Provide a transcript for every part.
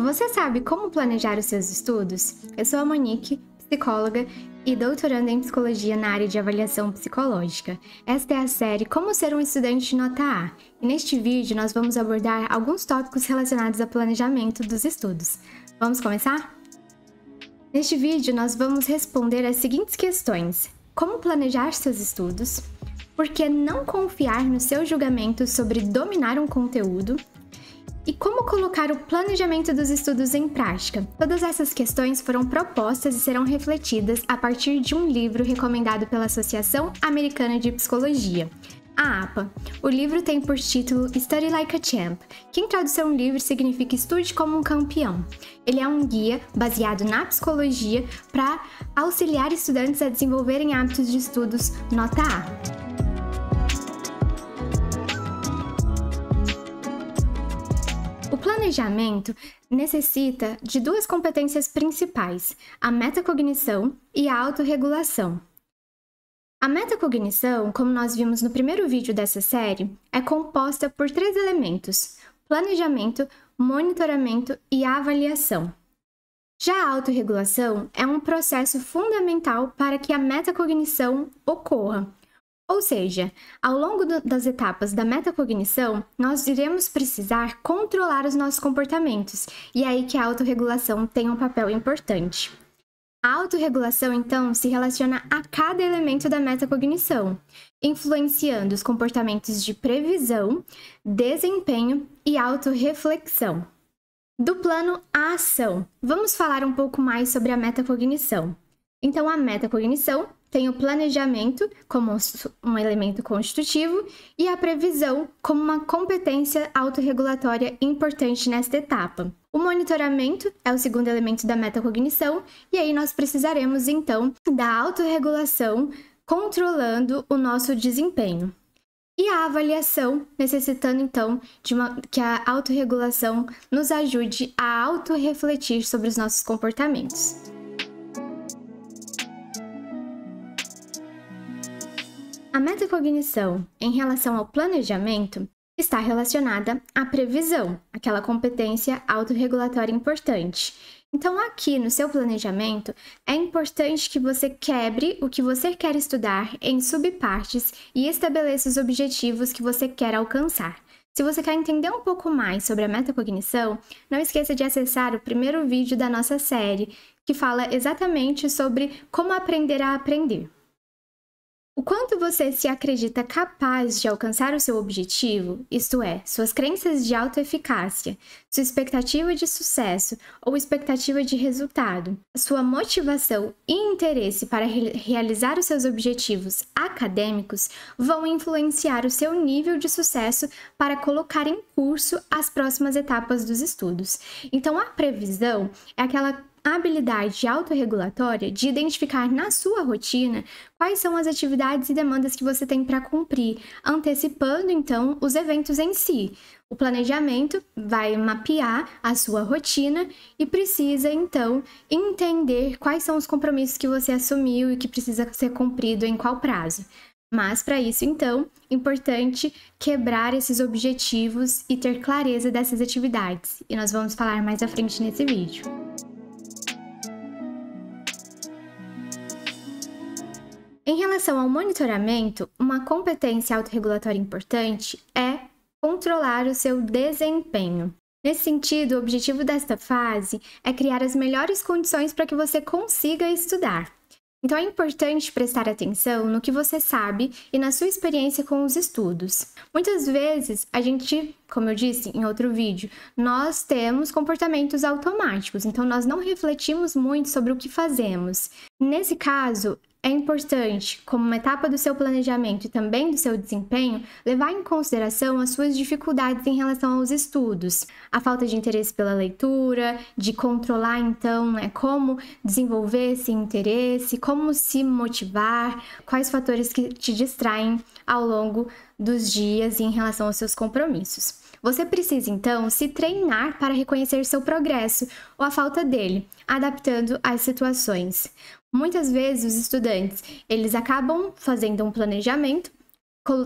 Você sabe como planejar os seus estudos? Eu sou a Monique, psicóloga e doutoranda em psicologia na área de avaliação psicológica. Esta é a série Como Ser um Estudante de Nota A. E neste vídeo nós vamos abordar alguns tópicos relacionados ao planejamento dos estudos. Vamos começar? Neste vídeo nós vamos responder as seguintes questões: Como planejar seus estudos? Por que não confiar no seu julgamento sobre dominar um conteúdo? E como colocar o planejamento dos estudos em prática? Todas essas questões foram propostas e serão refletidas a partir de um livro recomendado pela Associação Americana de Psicologia, a APA. O livro tem por título Study Like a Champ, que em tradução livre significa Estude como um campeão. Ele é um guia baseado na psicologia para auxiliar estudantes a desenvolverem hábitos de estudos nota A. planejamento necessita de duas competências principais: a metacognição e a autorregulação. A metacognição, como nós vimos no primeiro vídeo dessa série, é composta por três elementos: planejamento, monitoramento e avaliação. Já a autorregulação é um processo fundamental para que a metacognição ocorra, ou seja, ao longo do, das etapas da metacognição, nós iremos precisar controlar os nossos comportamentos, e é aí que a autorregulação tem um papel importante. A autorregulação, então, se relaciona a cada elemento da metacognição, influenciando os comportamentos de previsão, desempenho e autorreflexão. Do plano à ação, vamos falar um pouco mais sobre a metacognição. Então, a metacognição tem o planejamento como um elemento constitutivo e a previsão como uma competência autorregulatória importante nesta etapa. O monitoramento é o segundo elemento da metacognição, e aí nós precisaremos então da autorregulação controlando o nosso desempenho. E a avaliação, necessitando então de uma, que a autorregulação nos ajude a autorrefletir sobre os nossos comportamentos. A metacognição, em relação ao planejamento, está relacionada à previsão, aquela competência autorregulatória importante. Então, aqui no seu planejamento, é importante que você quebre o que você quer estudar em subpartes e estabeleça os objetivos que você quer alcançar. Se você quer entender um pouco mais sobre a metacognição, não esqueça de acessar o primeiro vídeo da nossa série, que fala exatamente sobre como aprender a aprender. O quanto você se acredita capaz de alcançar o seu objetivo, isto é, suas crenças de autoeficácia, sua expectativa de sucesso ou expectativa de resultado, sua motivação e interesse para re realizar os seus objetivos acadêmicos vão influenciar o seu nível de sucesso para colocar em curso as próximas etapas dos estudos. Então, a previsão é aquela habilidade autorregulatória de identificar na sua rotina quais são as atividades e demandas que você tem para cumprir, antecipando então os eventos em si. O planejamento vai mapear a sua rotina e precisa então entender quais são os compromissos que você assumiu e que precisa ser cumprido em qual prazo. Mas para isso, então, é importante quebrar esses objetivos e ter clareza dessas atividades. E nós vamos falar mais à frente nesse vídeo. Em relação ao monitoramento, uma competência autorregulatória importante é controlar o seu desempenho. Nesse sentido, o objetivo desta fase é criar as melhores condições para que você consiga estudar. Então é importante prestar atenção no que você sabe e na sua experiência com os estudos. Muitas vezes a gente, como eu disse em outro vídeo, nós temos comportamentos automáticos, então nós não refletimos muito sobre o que fazemos. Nesse caso, é importante, como uma etapa do seu planejamento e também do seu desempenho, levar em consideração as suas dificuldades em relação aos estudos, a falta de interesse pela leitura, de controlar então né, como desenvolver esse interesse, como se motivar, quais fatores que te distraem ao longo dos dias em relação aos seus compromissos. Você precisa então se treinar para reconhecer seu progresso ou a falta dele, adaptando às situações. Muitas vezes os estudantes, eles acabam fazendo um planejamento,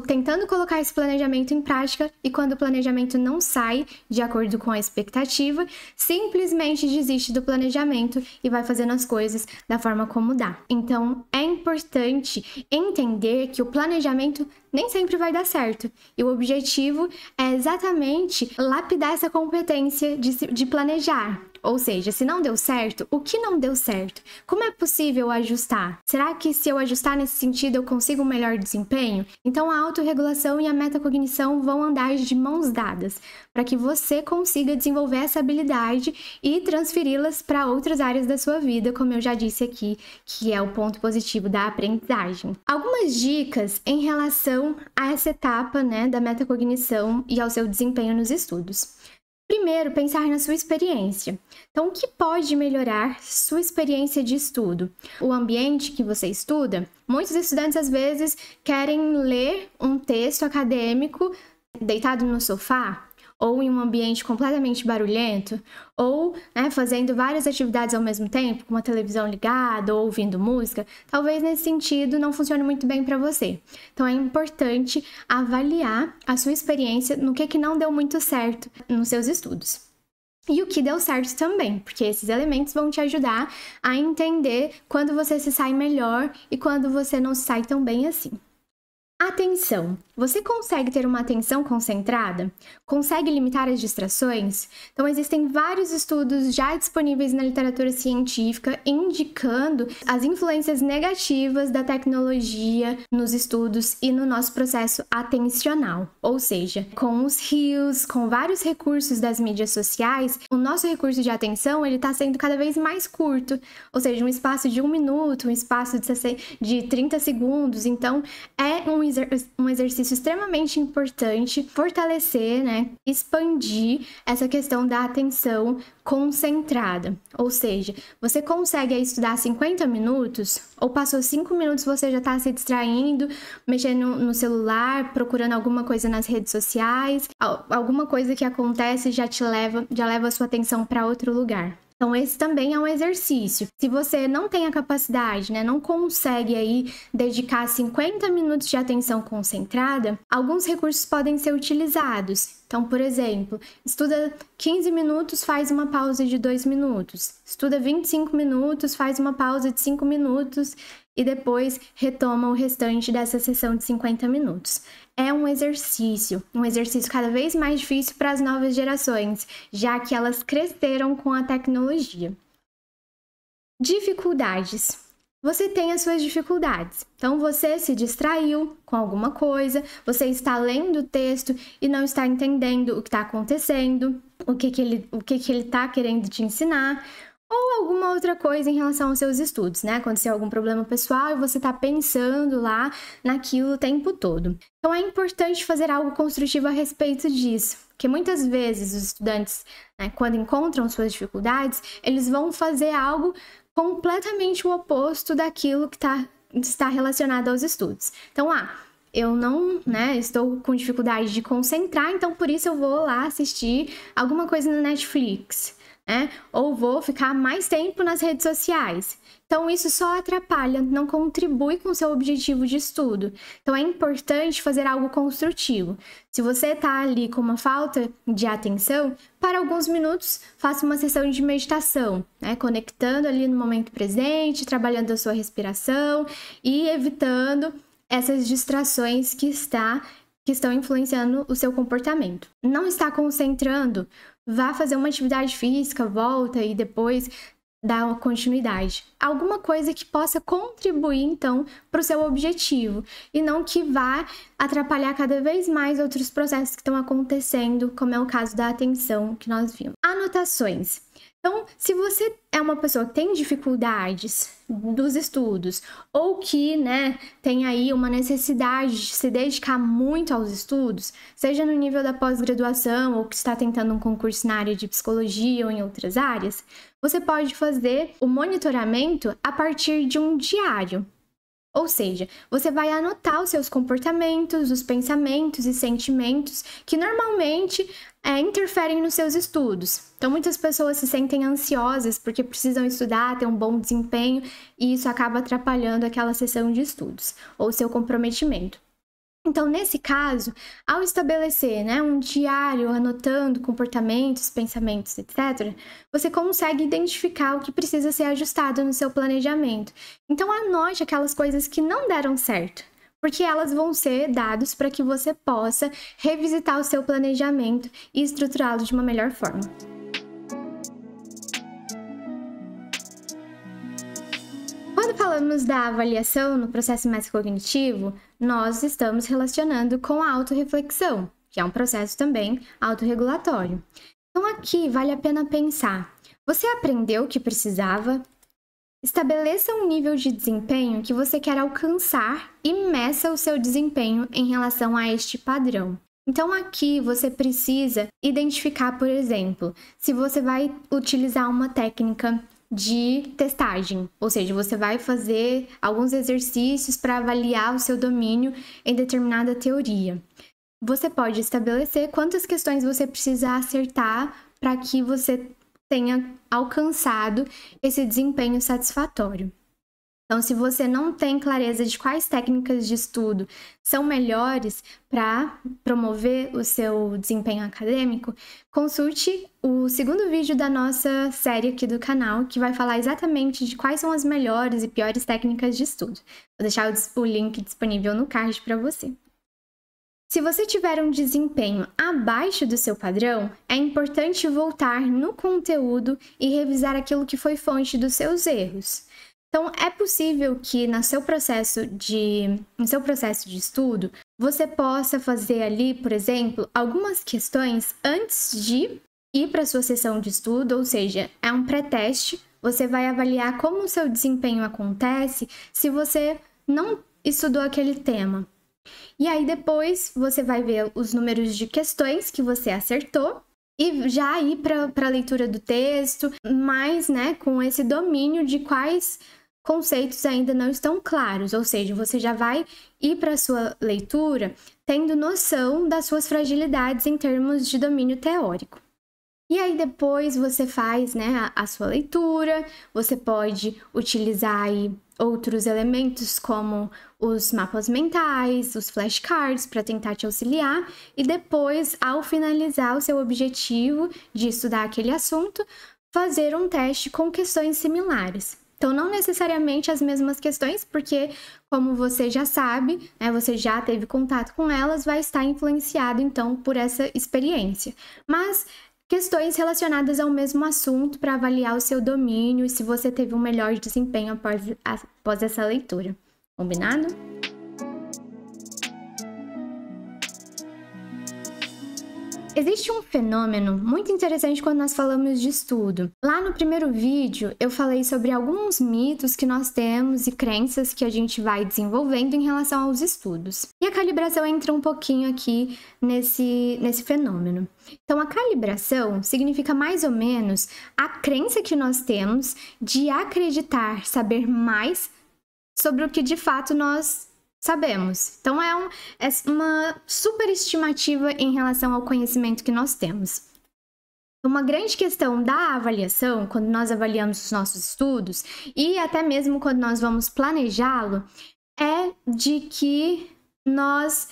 tentando colocar esse planejamento em prática e quando o planejamento não sai de acordo com a expectativa, simplesmente desiste do planejamento e vai fazendo as coisas da forma como dá. Então, é importante entender que o planejamento nem sempre vai dar certo. E o objetivo é exatamente lapidar essa competência de, de planejar, ou seja, se não deu certo, o que não deu certo? Como é possível ajustar? Será que se eu ajustar nesse sentido eu consigo um melhor desempenho? Então a autorregulação e a metacognição vão andar de mãos dadas, para que você consiga desenvolver essa habilidade e transferi-las para outras áreas da sua vida, como eu já disse aqui, que é o ponto positivo da aprendizagem. Algumas dicas em relação a essa etapa, né, da metacognição e ao seu desempenho nos estudos. Primeiro, pensar na sua experiência. Então, o que pode melhorar sua experiência de estudo? O ambiente que você estuda? Muitos estudantes, às vezes, querem ler um texto acadêmico deitado no sofá, ou em um ambiente completamente barulhento, ou né, fazendo várias atividades ao mesmo tempo, com uma televisão ligada ou ouvindo música, talvez nesse sentido não funcione muito bem para você. Então é importante avaliar a sua experiência no que, que não deu muito certo nos seus estudos e o que deu certo também, porque esses elementos vão te ajudar a entender quando você se sai melhor e quando você não se sai tão bem assim. Atenção. Você consegue ter uma atenção concentrada? Consegue limitar as distrações? Então, existem vários estudos já disponíveis na literatura científica indicando as influências negativas da tecnologia nos estudos e no nosso processo atencional. Ou seja, com os rios, com vários recursos das mídias sociais, o nosso recurso de atenção ele está sendo cada vez mais curto. Ou seja, um espaço de um minuto, um espaço de 30 segundos. Então, é um exer um exercício extremamente importante fortalecer, né, expandir essa questão da atenção concentrada. Ou seja, você consegue estudar 50 minutos ou passou 5 minutos você já está se distraindo, mexendo no celular, procurando alguma coisa nas redes sociais, alguma coisa que acontece já te leva, já leva a sua atenção para outro lugar. Então, esse também é um exercício. Se você não tem a capacidade, né, não consegue aí dedicar 50 minutos de atenção concentrada, alguns recursos podem ser utilizados. Então, por exemplo, estuda 15 minutos, faz uma pausa de 2 minutos. Estuda 25 minutos, faz uma pausa de 5 minutos e depois retoma o restante dessa sessão de 50 minutos. É um exercício, um exercício cada vez mais difícil para as novas gerações, já que elas cresceram com a tecnologia. Dificuldades. Você tem as suas dificuldades. Então você se distraiu com alguma coisa, você está lendo o texto e não está entendendo o que está acontecendo, o que, que ele o que, que ele está querendo te ensinar ou alguma outra coisa em relação aos seus estudos, né? Aconteceu algum problema pessoal e você está pensando lá naquilo o tempo todo. Então é importante fazer algo construtivo a respeito disso, porque muitas vezes os estudantes, né, quando encontram suas dificuldades, eles vão fazer algo completamente o oposto daquilo que tá, está relacionado aos estudos. Então, ah, eu não, né, estou com dificuldade de concentrar, então por isso eu vou lá assistir alguma coisa na Netflix né? Ou vou ficar mais tempo nas redes sociais. Então, isso só atrapalha, não contribui com o seu objetivo de estudo. Então, é importante fazer algo construtivo. Se você está ali com uma falta de atenção, para alguns minutos, faça uma sessão de meditação, né? conectando ali no momento presente, trabalhando a sua respiração e evitando essas distrações que está que estão influenciando o seu comportamento. Não está concentrando vá fazer uma atividade física, volta e depois dá uma continuidade. Alguma coisa que possa contribuir então para o seu objetivo e não que vá atrapalhar cada vez mais outros processos que estão acontecendo, como é o caso da atenção que nós vimos anotações. Então, se você é uma pessoa que tem dificuldades dos estudos ou que, né, tem aí uma necessidade de se dedicar muito aos estudos, seja no nível da pós-graduação ou que está tentando um concurso na área de psicologia ou em outras áreas, você pode fazer o monitoramento a partir de um diário. Ou seja, você vai anotar os seus comportamentos, os pensamentos e sentimentos que normalmente é, interferem nos seus estudos. Então, muitas pessoas se sentem ansiosas porque precisam estudar, ter um bom desempenho, e isso acaba atrapalhando aquela sessão de estudos ou seu comprometimento. Então, nesse caso, ao estabelecer né, um diário anotando comportamentos, pensamentos, etc., você consegue identificar o que precisa ser ajustado no seu planejamento. Então, anote aquelas coisas que não deram certo, porque elas vão ser dados para que você possa revisitar o seu planejamento e estruturá-lo de uma melhor forma. Quando falamos da avaliação no processo mais cognitivo, nós estamos relacionando com a autorreflexão, que é um processo também autorregulatório. Então aqui vale a pena pensar: você aprendeu o que precisava? Estabeleça um nível de desempenho que você quer alcançar e meça o seu desempenho em relação a este padrão. Então, aqui você precisa identificar, por exemplo, se você vai utilizar uma técnica de testagem, ou seja, você vai fazer alguns exercícios para avaliar o seu domínio em determinada teoria. Você pode estabelecer quantas questões você precisa acertar para que você tenha alcançado esse desempenho satisfatório. Então, se você não tem clareza de quais técnicas de estudo são melhores para promover o seu desempenho acadêmico, consulte o segundo vídeo da nossa série aqui do canal, que vai falar exatamente de quais são as melhores e piores técnicas de estudo. Vou deixar o link disponível no card para você. Se você tiver um desempenho abaixo do seu padrão, é importante voltar no conteúdo e revisar aquilo que foi fonte dos seus erros. Então, é possível que no seu processo de, no seu processo de estudo, você possa fazer ali, por exemplo, algumas questões antes de ir para a sua sessão de estudo, ou seja, é um pré-teste. Você vai avaliar como o seu desempenho acontece se você não estudou aquele tema. E aí depois você vai ver os números de questões que você acertou e já ir para a leitura do texto, mas né, com esse domínio de quais conceitos ainda não estão claros, ou seja, você já vai ir para a sua leitura tendo noção das suas fragilidades em termos de domínio teórico. E aí depois você faz né, a, a sua leitura, você pode utilizar aí outros elementos como os mapas mentais, os flashcards para tentar te auxiliar e depois, ao finalizar o seu objetivo de estudar aquele assunto, fazer um teste com questões similares. Então, não necessariamente as mesmas questões, porque, como você já sabe, né, você já teve contato com elas, vai estar influenciado, então, por essa experiência. Mas questões relacionadas ao mesmo assunto para avaliar o seu domínio e se você teve um melhor desempenho após, após essa leitura. Combinado? Existe um fenômeno muito interessante quando nós falamos de estudo. Lá no primeiro vídeo, eu falei sobre alguns mitos que nós temos e crenças que a gente vai desenvolvendo em relação aos estudos. E a calibração entra um pouquinho aqui nesse, nesse fenômeno. Então, a calibração significa mais ou menos a crença que nós temos de acreditar saber mais sobre o que de fato nós sabemos. Então é, um, é uma superestimativa em relação ao conhecimento que nós temos. Uma grande questão da avaliação, quando nós avaliamos os nossos estudos e até mesmo quando nós vamos planejá-lo, é de que nós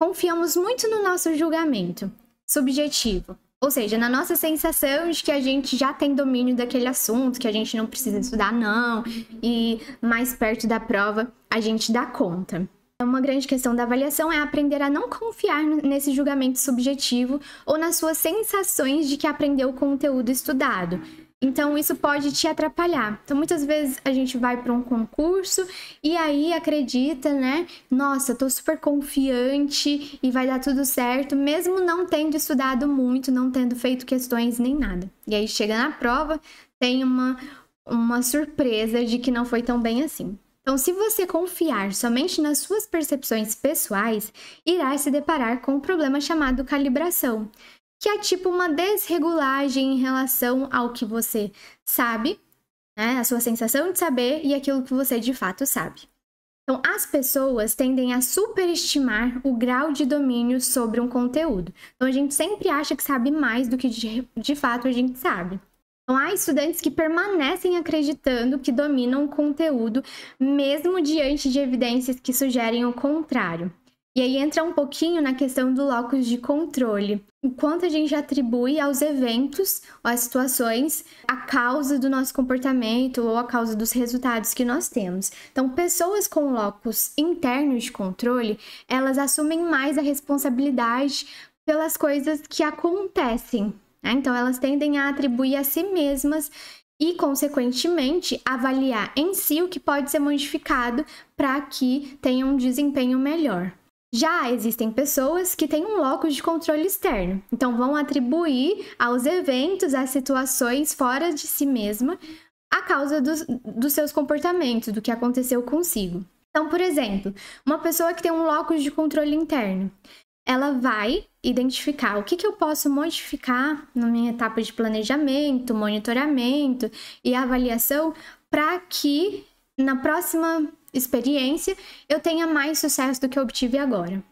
confiamos muito no nosso julgamento subjetivo. Ou seja, na nossa sensação de que a gente já tem domínio daquele assunto, que a gente não precisa estudar, não, e mais perto da prova a gente dá conta. Então, uma grande questão da avaliação é aprender a não confiar nesse julgamento subjetivo ou nas suas sensações de que aprendeu o conteúdo estudado. Então, isso pode te atrapalhar. Então, muitas vezes a gente vai para um concurso e aí acredita, né? Nossa, tô super confiante e vai dar tudo certo, mesmo não tendo estudado muito, não tendo feito questões nem nada. E aí chega na prova, tem uma, uma surpresa de que não foi tão bem assim. Então, se você confiar somente nas suas percepções pessoais, irá se deparar com um problema chamado calibração que é tipo uma desregulagem em relação ao que você sabe, né? A sua sensação de saber e aquilo que você de fato sabe. Então, as pessoas tendem a superestimar o grau de domínio sobre um conteúdo. Então, a gente sempre acha que sabe mais do que de, de fato a gente sabe. Então, há estudantes que permanecem acreditando que dominam o conteúdo, mesmo diante de evidências que sugerem o contrário. E aí entra um pouquinho na questão do locus de controle. O quanto a gente atribui aos eventos ou às situações a causa do nosso comportamento ou a causa dos resultados que nós temos. Então, pessoas com locus interno de controle, elas assumem mais a responsabilidade pelas coisas que acontecem. Né? Então, elas tendem a atribuir a si mesmas e, consequentemente, avaliar em si o que pode ser modificado para que tenha um desempenho melhor. Já existem pessoas que têm um locus de controle externo, então vão atribuir aos eventos, às situações fora de si mesma, a causa dos, dos seus comportamentos, do que aconteceu consigo. Então, por exemplo, uma pessoa que tem um locus de controle interno, ela vai identificar o que, que eu posso modificar na minha etapa de planejamento, monitoramento e avaliação para que na próxima experiência, eu tenha mais sucesso do que eu obtive agora.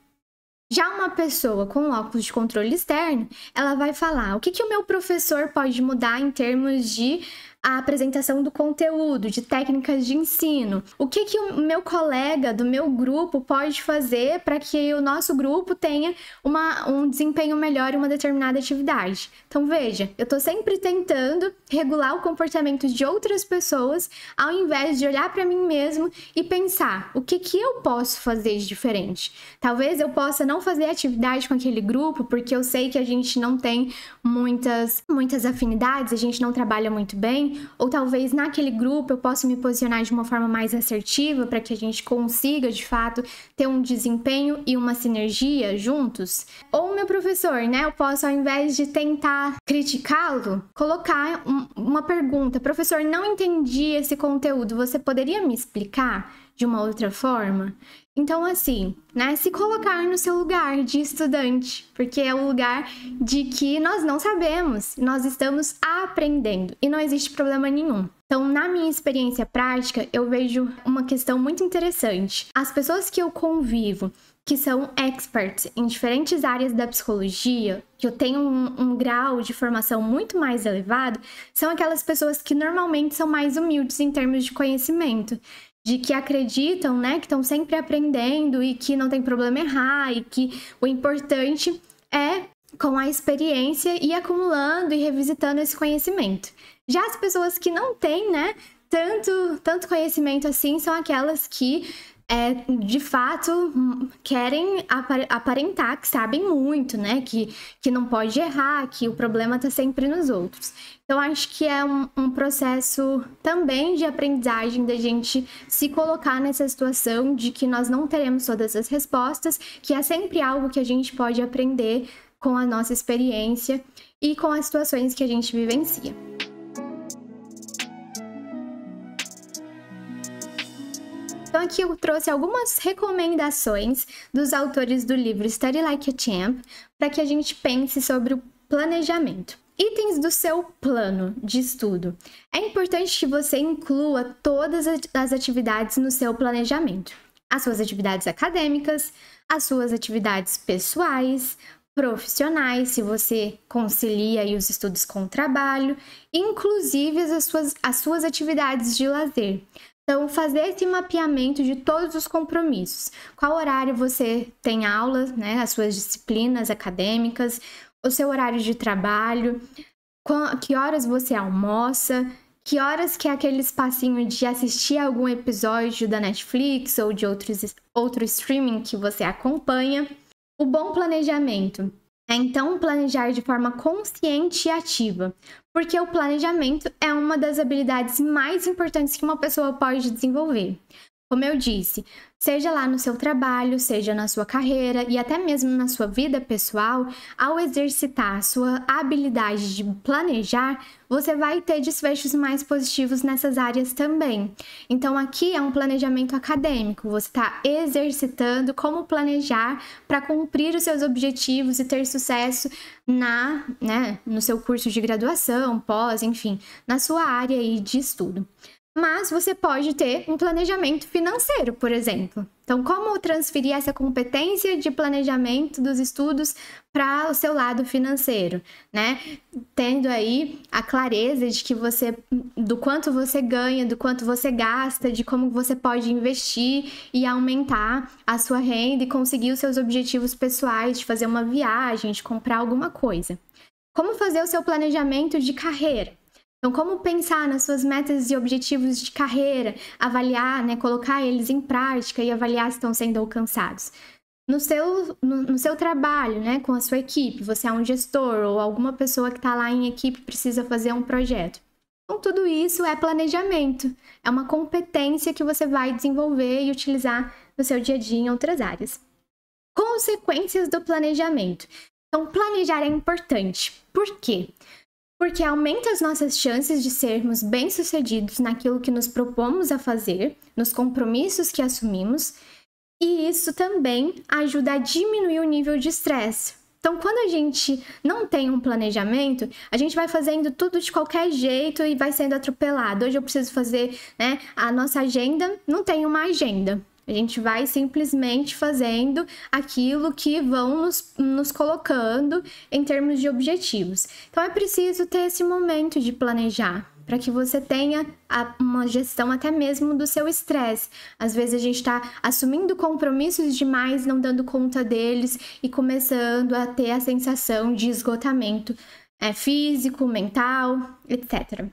Já uma pessoa com óculos de controle externo, ela vai falar o que, que o meu professor pode mudar em termos de a apresentação do conteúdo, de técnicas de ensino. O que, que o meu colega do meu grupo pode fazer para que o nosso grupo tenha uma, um desempenho melhor em uma determinada atividade? Então, veja, eu estou sempre tentando regular o comportamento de outras pessoas ao invés de olhar para mim mesmo e pensar o que, que eu posso fazer de diferente. Talvez eu possa não fazer atividade com aquele grupo porque eu sei que a gente não tem muitas, muitas afinidades, a gente não trabalha muito bem, ou talvez naquele grupo eu possa me posicionar de uma forma mais assertiva para que a gente consiga de fato ter um desempenho e uma sinergia juntos. Ou meu professor, né? Eu posso, ao invés de tentar criticá-lo, colocar um, uma pergunta: professor, não entendi esse conteúdo, você poderia me explicar? de uma outra forma. Então, assim, né, se colocar no seu lugar de estudante, porque é o lugar de que nós não sabemos, nós estamos aprendendo e não existe problema nenhum. Então, na minha experiência prática, eu vejo uma questão muito interessante. As pessoas que eu convivo, que são experts em diferentes áreas da psicologia, que eu tenho um, um, grau de formação muito mais elevado, são aquelas pessoas que normalmente são mais humildes em termos de conhecimento de que acreditam, né, que estão sempre aprendendo e que não tem problema errar e que o importante é com a experiência e acumulando e revisitando esse conhecimento. Já as pessoas que não têm, né, tanto tanto conhecimento assim são aquelas que é, de fato hum, querem aparentar que sabem muito, né? Que, que não pode errar, que o problema está sempre nos outros. Então, acho que é um, um, processo também de aprendizagem da gente se colocar nessa situação de que nós não teremos todas as respostas, que é sempre algo que a gente pode aprender com a nossa experiência e com as situações que a gente vivencia. Então aqui eu trouxe algumas recomendações dos autores do livro Study Like a Champ para que a gente pense sobre o planejamento. Itens do seu plano de estudo. É importante que você inclua todas as atividades no seu planejamento. As suas atividades acadêmicas, as suas atividades pessoais, profissionais, se você concilia os estudos com o trabalho, inclusive as suas, as suas atividades de lazer. Então, fazer esse mapeamento de todos os compromissos. Qual horário você tem aulas, né, as suas disciplinas acadêmicas, o seu horário de trabalho, que horas você almoça, que horas que é aquele espacinho de assistir algum episódio da Netflix ou de outros, outro streaming que você acompanha. O bom planejamento é então planejar de forma consciente e ativa, porque o planejamento é uma das habilidades mais importantes que uma pessoa pode desenvolver. Como eu disse, seja lá no seu trabalho, seja na sua carreira e até mesmo na sua vida pessoal, ao exercitar a sua habilidade de planejar, você vai ter desfechos mais positivos nessas áreas também. Então, aqui é um planejamento acadêmico, você está exercitando como planejar para cumprir os seus objetivos e ter sucesso na, né, no seu curso de graduação, pós, enfim, na sua área de estudo mas você pode ter um planejamento financeiro, por exemplo. Então, como transferir essa competência de planejamento dos estudos para o seu lado financeiro, né? Tendo aí a clareza de que você do quanto você ganha, do quanto você gasta, de como você pode investir e aumentar a sua renda e conseguir os seus objetivos pessoais, de fazer uma viagem, de comprar alguma coisa. Como fazer o seu planejamento de carreira? Então, como pensar nas suas metas e objetivos de carreira, avaliar, né, colocar eles em prática e avaliar se estão sendo alcançados. No seu, no, no seu trabalho, né, com a sua equipe, você é um gestor ou alguma pessoa que está lá em equipe precisa fazer um projeto. Então, tudo isso é planejamento, é uma competência que você vai desenvolver e utilizar no seu dia a dia em outras áreas. Consequências do planejamento. Então, planejar é importante. Por quê? porque aumenta as nossas chances de sermos bem-sucedidos naquilo que nos propomos a fazer, nos compromissos que assumimos, e isso também ajuda a diminuir o nível de estresse. Então, quando a gente não tem um planejamento, a gente vai fazendo tudo de qualquer jeito e vai sendo atropelado. Hoje eu preciso fazer né, a nossa agenda, não tem uma agenda. A gente vai simplesmente fazendo aquilo que vão nos, nos colocando em termos de objetivos. Então é preciso ter esse momento de planejar para que você tenha uma gestão até mesmo do seu estresse. Às vezes a gente está assumindo compromissos demais, não dando conta deles e começando a ter a sensação de esgotamento é, físico, mental, etc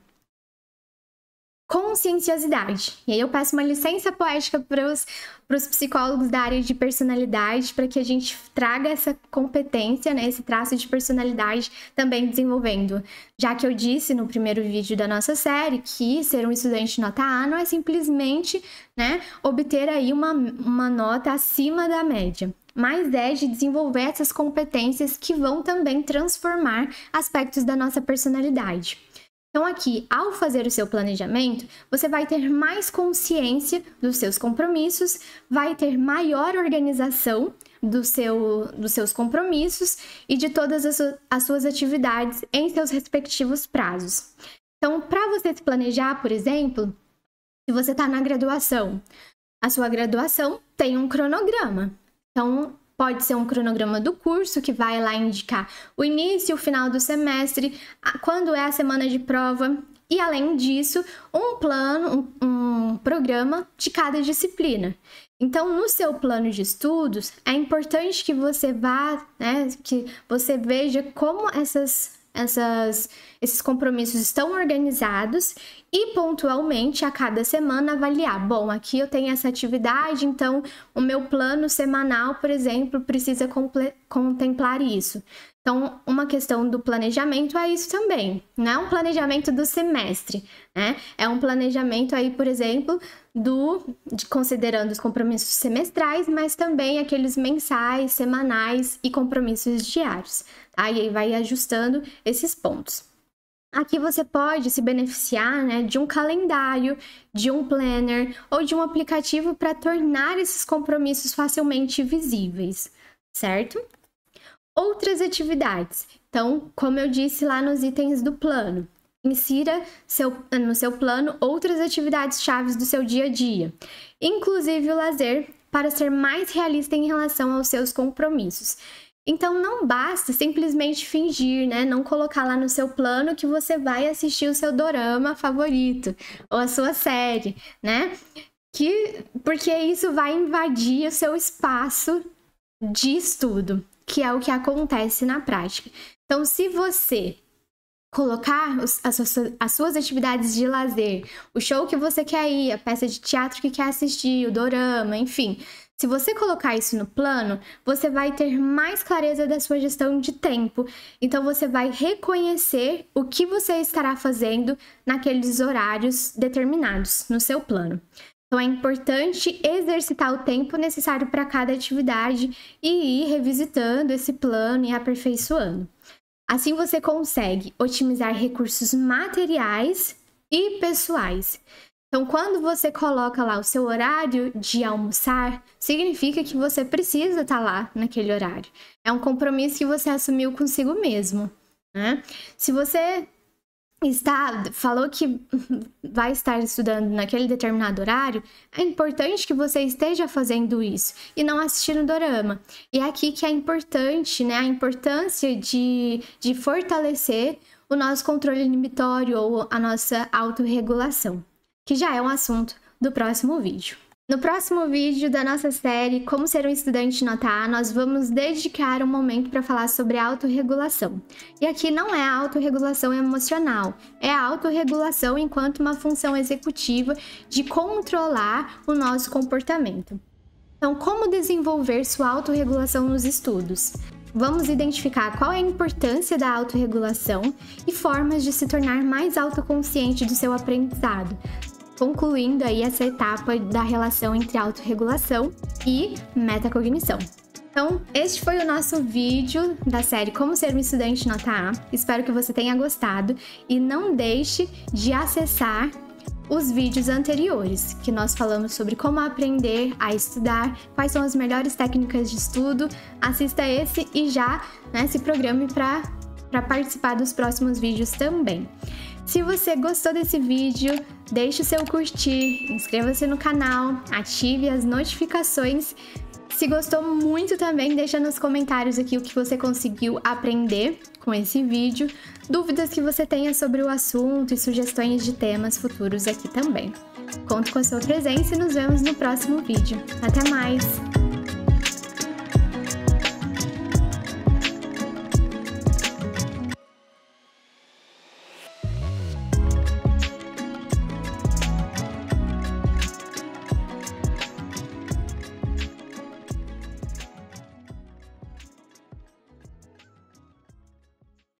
conscienciosidade. E aí eu peço uma licença poética para os psicólogos da área de personalidade, para que a gente traga essa competência, né, esse traço de personalidade também desenvolvendo. Já que eu disse no primeiro vídeo da nossa série que ser um estudante nota A não é simplesmente né, obter aí uma, uma nota acima da média mas é de desenvolver essas competências que vão também transformar aspectos da nossa personalidade. Então, aqui, ao fazer o seu planejamento, você vai ter mais consciência dos seus compromissos, vai ter maior organização do seu, dos seus compromissos e de todas as, as suas atividades em seus respectivos prazos. Então, para você se planejar, por exemplo, se você está na graduação, a sua graduação tem um cronograma. Então, Pode ser um cronograma do curso que vai lá indicar o início, o final do semestre, quando é a semana de prova. E além disso, um plano, um, um programa de cada disciplina. Então, no seu plano de estudos, é importante que você vá, né, que você veja como essas essas, esses compromissos estão organizados e pontualmente a cada semana avaliar. Bom, aqui eu tenho essa atividade, então o meu plano semanal, por exemplo, precisa contemplar isso. Então, uma questão do planejamento é isso também. Não é um planejamento do semestre, né? É um planejamento aí, por exemplo, do de considerando os compromissos semestrais, mas também aqueles mensais, semanais e compromissos diários. Tá? E aí vai ajustando esses pontos. Aqui você pode se beneficiar né, de um calendário, de um planner ou de um aplicativo para tornar esses compromissos facilmente visíveis, certo? Outras atividades. Então, como eu disse lá nos itens do plano, Insira seu, no seu plano outras atividades chaves do seu dia a dia, inclusive o lazer, para ser mais realista em relação aos seus compromissos. Então não basta simplesmente fingir, né? Não colocar lá no seu plano que você vai assistir o seu dorama favorito ou a sua série, né? Que porque isso vai invadir o seu espaço de estudo, que é o que acontece na prática. Então, se você colocar os, as, as, suas atividades de lazer, o show que você quer ir, a peça de teatro que quer assistir, o dorama, enfim. Se você colocar isso no plano, você vai ter mais clareza da sua gestão de tempo. Então você vai reconhecer o que você estará fazendo naqueles horários determinados no seu plano. Então é importante exercitar o tempo necessário para cada atividade e ir revisitando esse plano e aperfeiçoando. Assim você consegue otimizar recursos materiais e pessoais. Então, quando você coloca lá o seu horário de almoçar, significa que você precisa estar tá lá naquele horário. É um compromisso que você assumiu consigo mesmo. Né? Se você está falou que vai estar estudando naquele determinado horário, é importante que você esteja fazendo isso e não assistindo o dorama. E é aqui que é importante, né, a importância de, de fortalecer o nosso controle limitório ou a nossa autorregulação, que já é um assunto do próximo vídeo. No próximo vídeo da nossa série Como Ser um Estudante Notar, nós vamos dedicar um momento para falar sobre autorregulação. E aqui não é autorregulação emocional, é autorregulação enquanto uma função executiva de controlar o nosso comportamento. Então, como desenvolver sua autorregulação nos estudos? Vamos identificar qual é a importância da autorregulação e formas de se tornar mais autoconsciente do seu aprendizado, concluindo aí essa etapa da relação entre autorregulação e metacognição. Então, este foi o nosso vídeo da série Como Ser um Estudante Nota A. Espero que você tenha gostado e não deixe de acessar os vídeos anteriores, que nós falamos sobre como aprender a estudar, quais são as melhores técnicas de estudo. Assista esse e já né, se programe para participar dos próximos vídeos também. Se você gostou desse vídeo, deixe o seu curtir, inscreva-se no canal, ative as notificações. Se gostou muito também, deixa nos comentários aqui o que você conseguiu aprender com esse vídeo, dúvidas que você tenha sobre o assunto e sugestões de temas futuros aqui também. Conto com a sua presença e nos vemos no próximo vídeo. Até mais!